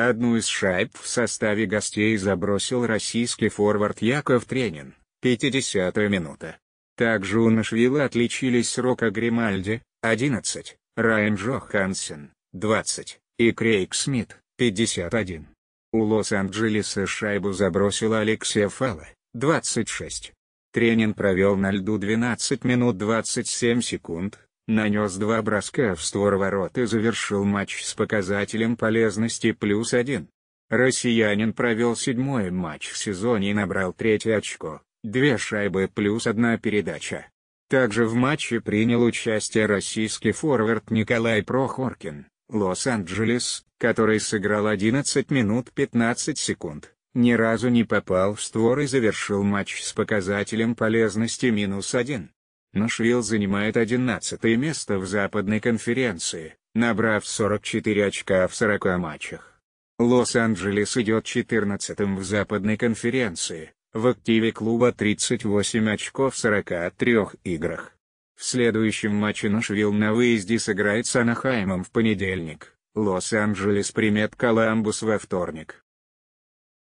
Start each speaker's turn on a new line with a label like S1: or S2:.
S1: Одну из шайб в составе гостей забросил российский форвард Яков Тренин, 50-я минута. Также у Нашвилла отличились Рока Гримальди, 11, Райан Джохансен, 20, и Крейг Смит, 51. У Лос-Анджелеса шайбу забросила Алексея Фала, 26. Тренин провел на льду 12 минут 27 секунд, нанес два броска в створ ворот и завершил матч с показателем полезности плюс один. Россиянин провел седьмой матч в сезоне и набрал третье очко, две шайбы плюс одна передача. Также в матче принял участие российский форвард Николай Прохоркин, Лос-Анджелес, который сыграл 11 минут 15 секунд, ни разу не попал в створ и завершил матч с показателем полезности минус один. Нашвилл занимает 11 место в Западной конференции, набрав 44 очка в 40 матчах. Лос-Анджелес идет 14-м в Западной конференции, в активе клуба 38 очков в 43 играх. В следующем матче Нашвилл на выезде сыграет с Анахаймом в понедельник, Лос-Анджелес примет Коламбус во вторник.